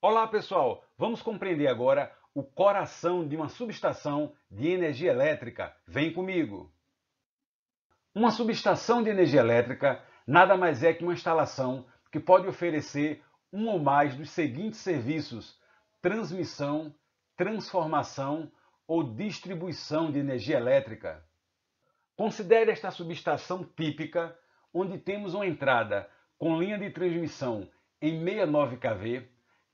Olá pessoal, vamos compreender agora o coração de uma subestação de energia elétrica. Vem comigo! Uma subestação de energia elétrica nada mais é que uma instalação que pode oferecer um ou mais dos seguintes serviços: transmissão, transformação ou distribuição de energia elétrica. Considere esta subestação típica, onde temos uma entrada com linha de transmissão em 69 kV,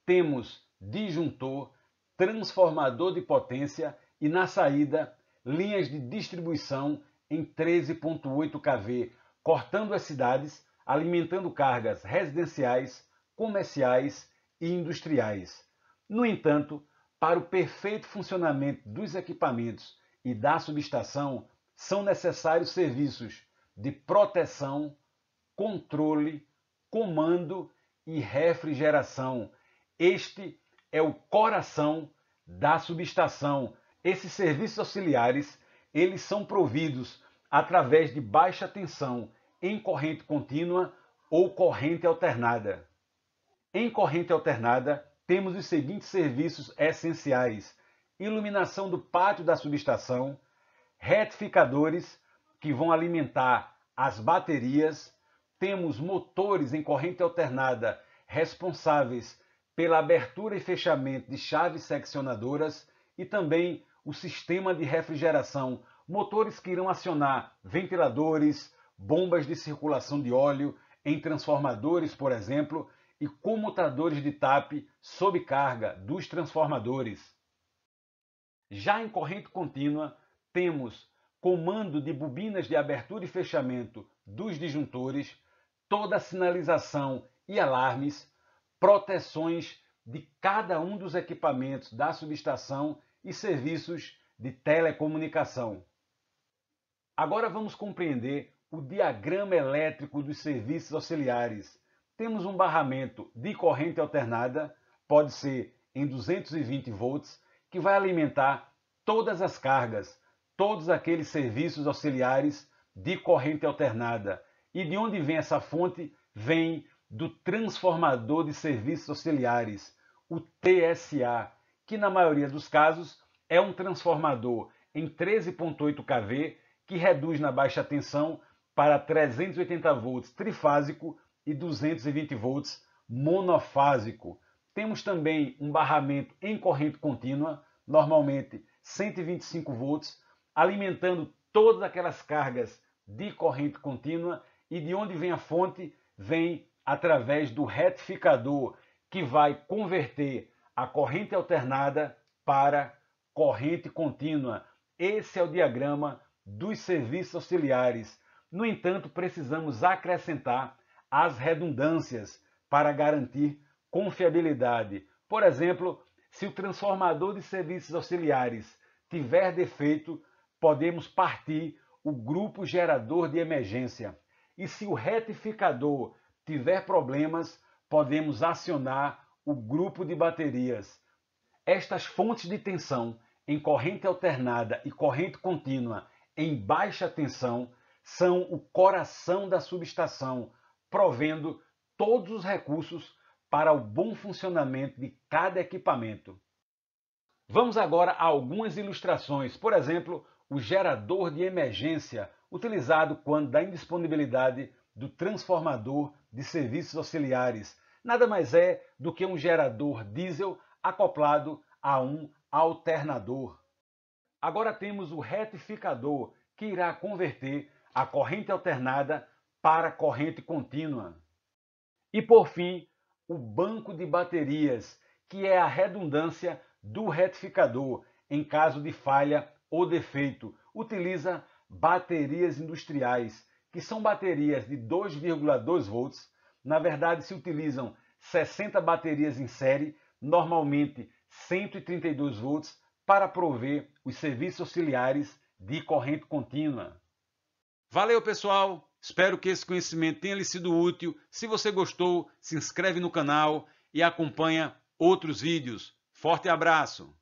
temos disjuntor, transformador de potência e, na saída, linhas de distribuição em 13,8 kV, cortando as cidades, alimentando cargas residenciais, comerciais e industriais. No entanto, para o perfeito funcionamento dos equipamentos e da subestação, são necessários serviços de proteção, controle, comando e refrigeração, este é o coração da subestação. Esses serviços auxiliares, eles são providos através de baixa tensão em corrente contínua ou corrente alternada. Em corrente alternada, temos os seguintes serviços essenciais: iluminação do pátio da subestação, retificadores que vão alimentar as baterias, temos motores em corrente alternada responsáveis pela abertura e fechamento de chaves seccionadoras e também o sistema de refrigeração, motores que irão acionar ventiladores, bombas de circulação de óleo em transformadores, por exemplo, e comutadores de TAP sob carga dos transformadores. Já em corrente contínua, temos comando de bobinas de abertura e fechamento dos disjuntores, toda a sinalização e alarmes, proteções de cada um dos equipamentos da subestação e serviços de telecomunicação. Agora vamos compreender o diagrama elétrico dos serviços auxiliares. Temos um barramento de corrente alternada, pode ser em 220 volts, que vai alimentar todas as cargas, todos aqueles serviços auxiliares de corrente alternada. E de onde vem essa fonte? Vem do Transformador de Serviços Auxiliares, o TSA, que na maioria dos casos é um transformador em 13.8 kV que reduz na baixa tensão para 380 volts trifásico e 220 volts monofásico. Temos também um barramento em corrente contínua, normalmente 125 volts, alimentando todas aquelas cargas de corrente contínua e de onde vem a fonte vem através do retificador que vai converter a corrente alternada para corrente contínua. Esse é o diagrama dos serviços auxiliares. No entanto, precisamos acrescentar as redundâncias para garantir confiabilidade. Por exemplo, se o transformador de serviços auxiliares tiver defeito, podemos partir o grupo gerador de emergência. E se o retificador tiver problemas, podemos acionar o grupo de baterias. Estas fontes de tensão em corrente alternada e corrente contínua em baixa tensão são o coração da subestação, provendo todos os recursos para o bom funcionamento de cada equipamento. Vamos agora a algumas ilustrações, por exemplo, o gerador de emergência utilizado quando da indisponibilidade do transformador de serviços auxiliares. Nada mais é do que um gerador diesel acoplado a um alternador. Agora temos o retificador, que irá converter a corrente alternada para corrente contínua. E por fim, o banco de baterias, que é a redundância do retificador em caso de falha ou defeito. Utiliza baterias industriais que são baterias de 2,2 volts. Na verdade, se utilizam 60 baterias em série, normalmente 132 volts, para prover os serviços auxiliares de corrente contínua. Valeu, pessoal! Espero que esse conhecimento tenha lhe sido útil. Se você gostou, se inscreve no canal e acompanha outros vídeos. Forte abraço!